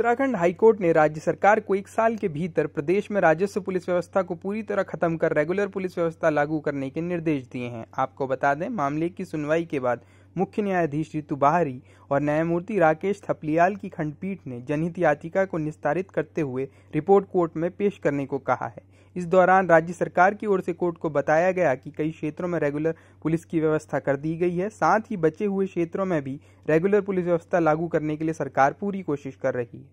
Uttarakhand high court ने राज्य सरकार को एक साल के भीतर प्रदेश में राजस्व पुलिस व्यवस्था को पूरी तरह खत्म कर रेगुलर पुलिस व्यवस्था लागू करने के निर्देश दिए हैं आपको बता दें मामले की सुनवाई के बाद मुख्य न्यायाधीश ऋतु बाहरी और न्यायमूर्ति राकेश थपलियाल की खंडपीठ ने जनहित याचिका को निस्तारित करते हुए रिपोर्ट कोर्ट में पेश करने को कहा है इस दौरान राज्य सरकार की ओर से कोर्ट को बताया गया कि कई क्षेत्रों में रेगुलर पुलिस की व्यवस्था कर दी गई है साथ ही बचे हुए क्षेत्रों में भी रेगुलर पुलिस व्यवस्था लागू करने के लिए सरकार पूरी कोशिश कर रही है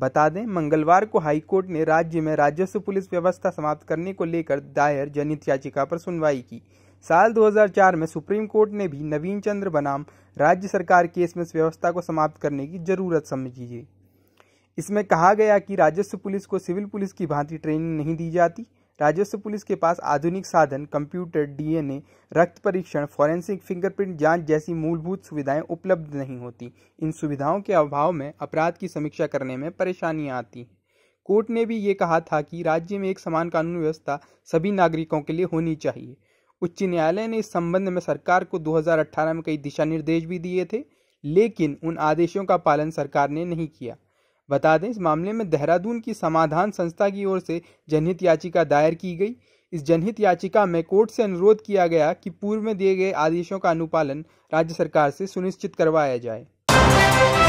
बता दें मंगलवार को हाईकोर्ट ने राज्य में राजस्व पुलिस व्यवस्था समाप्त करने को लेकर दायर जनहित याचिका पर सुनवाई की साल 2004 में सुप्रीम कोर्ट ने भी नवीन चंद्र बनाम राज्य सरकार केस में इस व्यवस्था को समाप्त करने की जरूरत समझी है इसमें कहा गया कि राजस्व पुलिस को सिविल पुलिस की भांति ट्रेनिंग नहीं दी जाती राजस्व पुलिस के पास आधुनिक साधन कंप्यूटर डीएनए रक्त परीक्षण फॉरेंसिक फिंगरप्रिंट जांच जैसी मूलभूत सुविधाएं उपलब्ध नहीं होती इन सुविधाओं के अभाव में अपराध की समीक्षा करने में परेशानियां आती कोर्ट ने भी ये कहा था कि राज्य में एक समान कानून व्यवस्था सभी नागरिकों के लिए होनी चाहिए उच्च न्यायालय ने इस संबंध में सरकार को 2018 में कई दिशा निर्देश भी दिए थे लेकिन उन आदेशों का पालन सरकार ने नहीं किया बता दें इस मामले में देहरादून की समाधान संस्था की ओर से जनहित याचिका दायर की गई इस जनहित याचिका में कोर्ट से अनुरोध किया गया कि पूर्व में दिए गए आदेशों का अनुपालन राज्य सरकार से सुनिश्चित करवाया जाए